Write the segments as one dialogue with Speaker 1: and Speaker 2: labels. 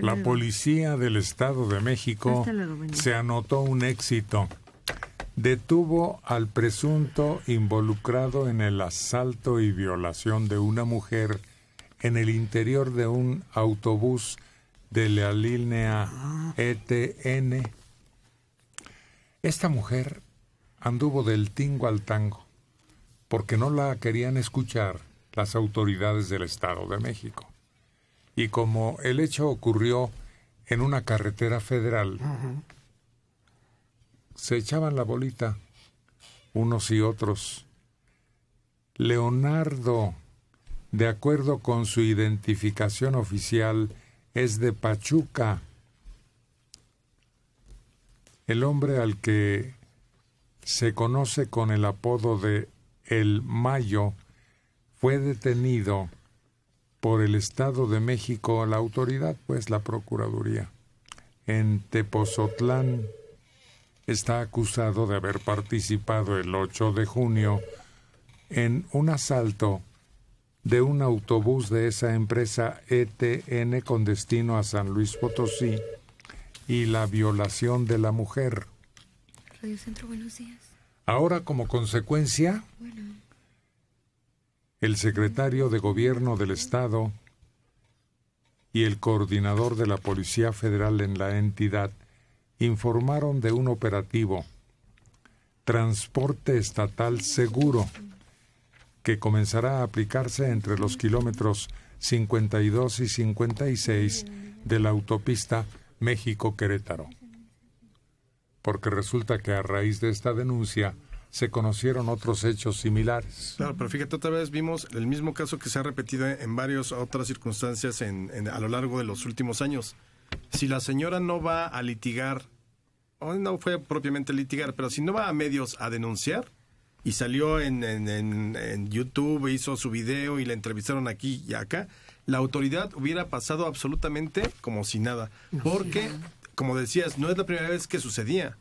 Speaker 1: La policía del Estado de México se anotó un éxito. Detuvo al presunto involucrado en el asalto y violación de una mujer en el interior de un autobús de la línea ETN. Esta mujer anduvo del tingo al tango porque no la querían escuchar las autoridades del Estado de México. Y como el hecho ocurrió en una carretera federal, se echaban la bolita unos y otros. Leonardo, de acuerdo con su identificación oficial, es de Pachuca. El hombre al que se conoce con el apodo de El Mayo fue detenido por el Estado de México la autoridad, pues la Procuraduría. En Tepozotlán está acusado de haber participado el 8 de junio en un asalto de un autobús de esa empresa ETN con destino a San Luis Potosí y la violación de la mujer. Radio Centro, buenos días. Ahora como consecuencia el secretario de Gobierno del Estado y el coordinador de la Policía Federal en la entidad informaron de un operativo Transporte Estatal Seguro que comenzará a aplicarse entre los kilómetros 52 y 56 de la autopista México-Querétaro. Porque resulta que a raíz de esta denuncia, se conocieron otros hechos
Speaker 2: similares. Claro, pero fíjate, otra vez vimos el mismo caso que se ha repetido en varias otras circunstancias en, a lo largo de los últimos años. Si la señora no va a litigar, o no fue propiamente litigar, pero si no va a medios a denunciar, y salió en, en YouTube, hizo su video y la entrevistaron aquí y acá, la autoridad hubiera pasado absolutamente como si nada. Porque, como decías, no es la primera vez que sucedía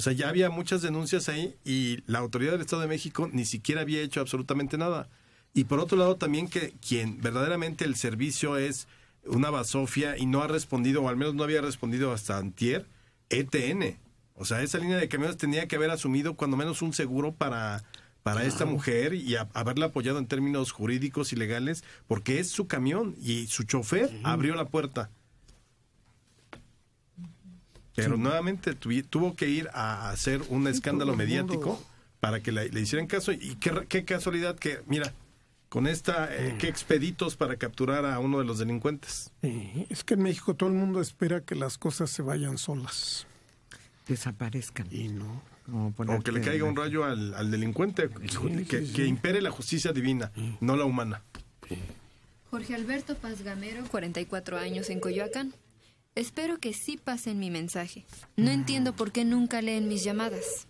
Speaker 2: o sea, ya había muchas denuncias ahí y la autoridad del Estado de México ni siquiera había hecho absolutamente nada. Y por otro lado también que quien verdaderamente el servicio es una basofia y no ha respondido, o al menos no había respondido hasta antier, ETN. O sea, esa línea de camiones tenía que haber asumido cuando menos un seguro para, para esta mujer y haberla apoyado en términos jurídicos y legales, porque es su camión y su chofer abrió la puerta. Pero nuevamente tuvo que ir a hacer un escándalo mediático para que le, hicieran caso. Y qué, casualidad que, mira, con esta, eh, qué expeditos para capturar a uno de los delincuentes. Es que en México todo el mundo espera que las cosas se vayan solas. Desaparezcan. Y no. O, que le caiga un rayo al, delincuente, que, que, impere la justicia divina, no la humana.
Speaker 1: Jorge Alberto Paz Gamero, 44 años en Coyoacán. Espero que sí pasen mi mensaje. No entiendo por qué nunca leen mis llamadas.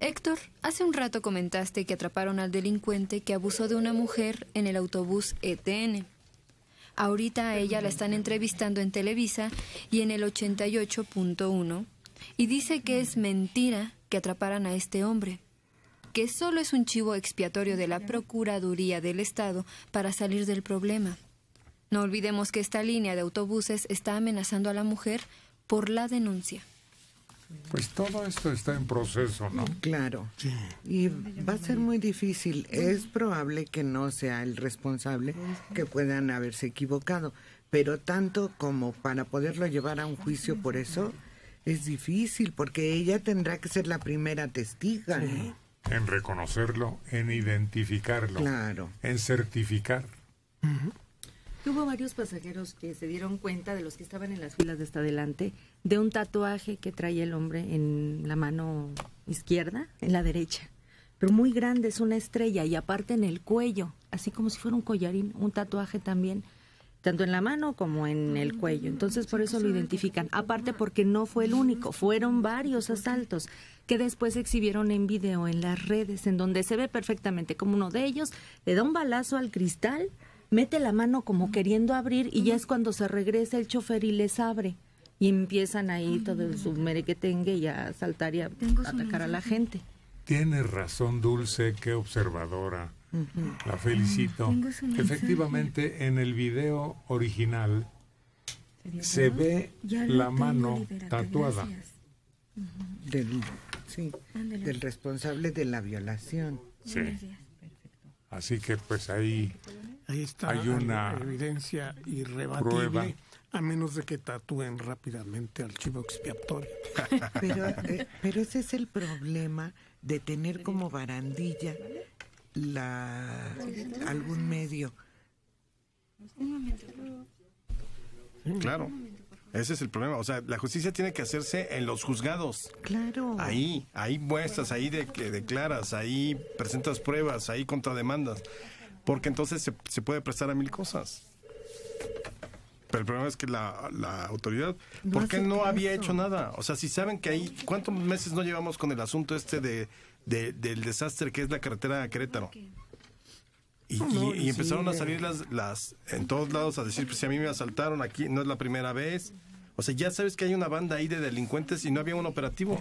Speaker 1: Héctor, hace un rato comentaste que atraparon al delincuente que abusó de una mujer en el autobús ETN. Ahorita a ella la están entrevistando en Televisa y en el 88.1 y dice que es mentira que atraparan a este hombre, que solo es un chivo expiatorio de la Procuraduría del Estado para salir del problema. No olvidemos que esta línea de autobuses está amenazando a la mujer por la denuncia. Pues todo esto está en proceso, ¿no? Claro. Y va a ser muy difícil. Es probable que no sea el responsable, que puedan haberse equivocado, pero tanto como para poderlo llevar a un juicio por eso, es difícil, porque ella tendrá que ser la primera testiga. En reconocerlo, en identificarlo, en certificar. Hubo varios pasajeros que se dieron cuenta, de los que estaban en las filas de hasta adelante, de un tatuaje que trae el hombre en la mano izquierda, en la derecha. Pero muy grande, es una estrella y aparte en el cuello, así como si fuera un collarín, un tatuaje también, tanto en la mano como en el cuello. Entonces por eso lo identifican. Aparte porque no fue el único, fueron varios asaltos que después exhibieron en video en las redes, en donde se ve perfectamente como uno de ellos le da un balazo al cristal mete la mano como queriendo abrir y ya es cuando se regresa el chofer y les abre. Y empiezan ahí todo el que tenga y a saltar y a atacar a la gente. Tienes razón, Dulce, qué observadora. La felicito. Efectivamente, en el video original se ve la mano tatuada. del, del responsable de la violación. Sí. Así que pues ahí Ahí está hay una evidencia irrebatible.
Speaker 2: A menos de que tatúen rápidamente al chivo expiatorio.
Speaker 1: Eh, pero, ese es el problema de tener como barandilla
Speaker 2: la
Speaker 1: algún medio.
Speaker 2: Claro. Ese es el problema. O sea, la justicia tiene que hacerse en los juzgados. Claro. Ahí, ahí muestras, ahí de, que declaras, ahí presentas pruebas, ahí contrademandas porque entonces se, puede prestar a mil cosas. Pero el problema es que la, autoridad, ¿por qué no había hecho nada? O sea, si saben que ahí, ¿cuántos meses no llevamos con el asunto este de, del desastre que es la carretera a Querétaro? Y, empezaron a salir las, las, en todos lados a decir, pues si a mí me asaltaron aquí, no es la primera vez. O sea, ya sabes que hay una banda ahí de delincuentes y no había un operativo.